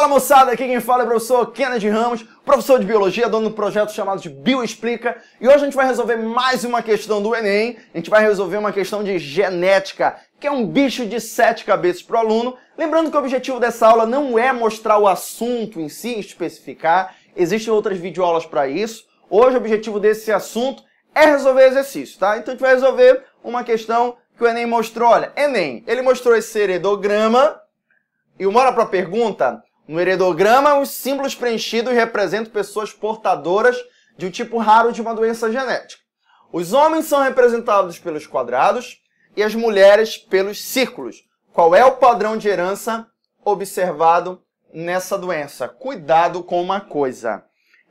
Fala moçada, aqui quem fala é o professor Kennedy Ramos, professor de Biologia, dono do projeto chamado de Bioexplica, e hoje a gente vai resolver mais uma questão do Enem, a gente vai resolver uma questão de genética, que é um bicho de sete cabeças para o aluno. Lembrando que o objetivo dessa aula não é mostrar o assunto em si, especificar, existem outras videoaulas para isso. Hoje o objetivo desse assunto é resolver exercício, tá? Então a gente vai resolver uma questão que o Enem mostrou. Olha, Enem, ele mostrou esse heredograma, e uma hora para a pergunta, no heredograma, os é símbolos preenchidos representam pessoas portadoras de um tipo raro de uma doença genética. Os homens são representados pelos quadrados e as mulheres pelos círculos. Qual é o padrão de herança observado nessa doença? Cuidado com uma coisa.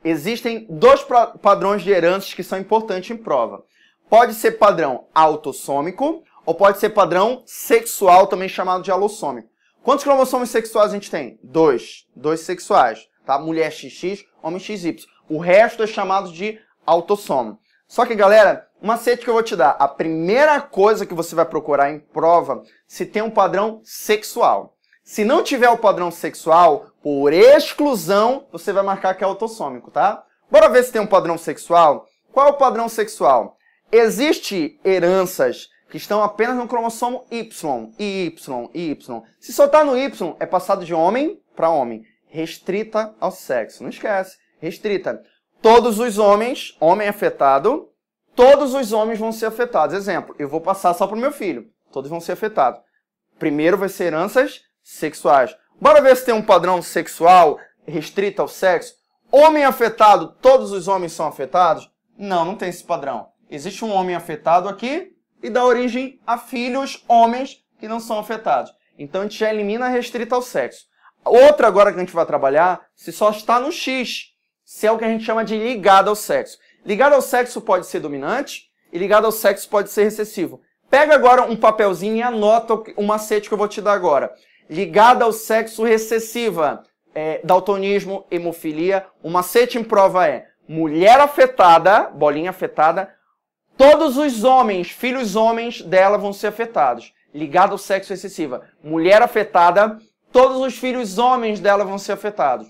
Existem dois padrões de heranças que são importantes em prova. Pode ser padrão autossômico ou pode ser padrão sexual, também chamado de alossômico. Quantos cromossomos sexuais a gente tem? Dois. Dois sexuais, tá? Mulher XX, homem XY. O resto é chamado de autossomo. Só que, galera, uma sete que eu vou te dar. A primeira coisa que você vai procurar em prova se tem um padrão sexual. Se não tiver o padrão sexual, por exclusão, você vai marcar que é autossômico, tá? Bora ver se tem um padrão sexual? Qual é o padrão sexual? Existem heranças que estão apenas no cromossomo Y, Y, Y. Se soltar no Y, é passado de homem para homem, restrita ao sexo. Não esquece, restrita. Todos os homens, homem afetado, todos os homens vão ser afetados. Exemplo, eu vou passar só para o meu filho, todos vão ser afetados. Primeiro vai ser heranças sexuais. Bora ver se tem um padrão sexual restrito ao sexo. Homem afetado, todos os homens são afetados? Não, não tem esse padrão. Existe um homem afetado aqui, e dá origem a filhos homens que não são afetados. Então a gente já elimina a restrita ao sexo. Outra agora que a gente vai trabalhar, se só está no X, se é o que a gente chama de ligado ao sexo. Ligado ao sexo pode ser dominante e ligado ao sexo pode ser recessivo. Pega agora um papelzinho e anota o macete que eu vou te dar agora. Ligada ao sexo recessiva, é, daltonismo, hemofilia, o macete em prova é mulher afetada, bolinha afetada, Todos os homens, filhos homens dela vão ser afetados, ligado ao sexo excessiva. Mulher afetada, todos os filhos homens dela vão ser afetados.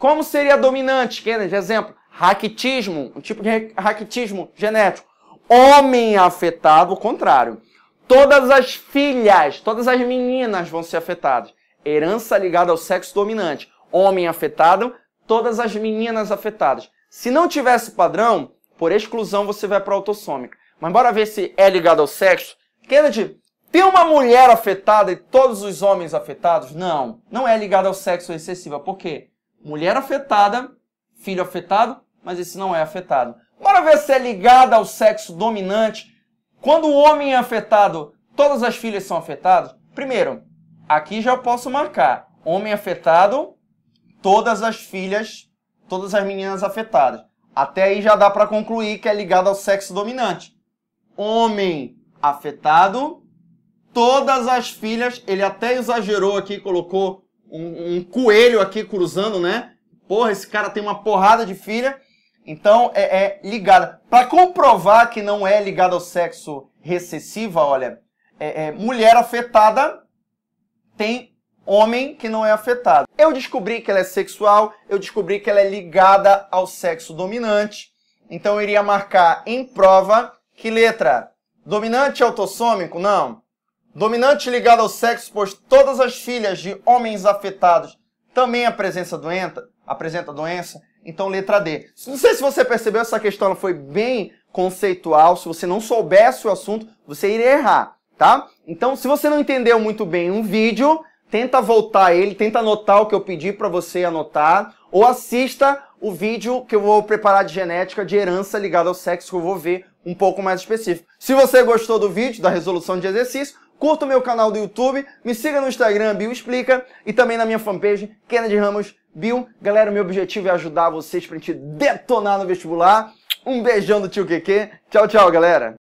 Como seria dominante, Kennedy? É exemplo, raquitismo, um tipo de raquitismo genético. Homem afetado, o contrário. Todas as filhas, todas as meninas vão ser afetadas. Herança ligada ao sexo dominante. Homem afetado, todas as meninas afetadas. Se não tivesse padrão, por exclusão, você vai para autossômica. Mas bora ver se é ligado ao sexo. Kennedy, tem uma mulher afetada e todos os homens afetados? Não, não é ligado ao sexo excessivo. Por quê? Mulher afetada, filho afetado, mas esse não é afetado. Bora ver se é ligado ao sexo dominante. Quando o homem é afetado, todas as filhas são afetadas? Primeiro, aqui já posso marcar. Homem afetado, todas as filhas, todas as meninas afetadas. Até aí já dá para concluir que é ligado ao sexo dominante. Homem afetado, todas as filhas, ele até exagerou aqui, colocou um, um coelho aqui cruzando, né? Porra, esse cara tem uma porrada de filha. Então é, é ligada. Para comprovar que não é ligada ao sexo recessiva, olha, é, é, mulher afetada tem homem que não é afetado. Eu descobri que ela é sexual, eu descobri que ela é ligada ao sexo dominante. Então eu iria marcar em prova que letra? Dominante autossômico? Não. Dominante ligado ao sexo, pois todas as filhas de homens afetados também apresenta doença, apresenta doença. Então letra D. Não sei se você percebeu, essa questão foi bem conceitual. Se você não soubesse o assunto, você iria errar, tá? Então, se você não entendeu muito bem um vídeo, tenta voltar ele, tenta anotar o que eu pedi para você anotar, ou assista o vídeo que eu vou preparar de genética de herança ligada ao sexo que eu vou ver um pouco mais específico. Se você gostou do vídeo, da resolução de exercício, curta o meu canal do YouTube, me siga no Instagram Bill Explica e também na minha fanpage Kennedy Ramos Bio. Galera, meu objetivo é ajudar vocês pra gente detonar no vestibular. Um beijão do tio QQ. Tchau, tchau, galera.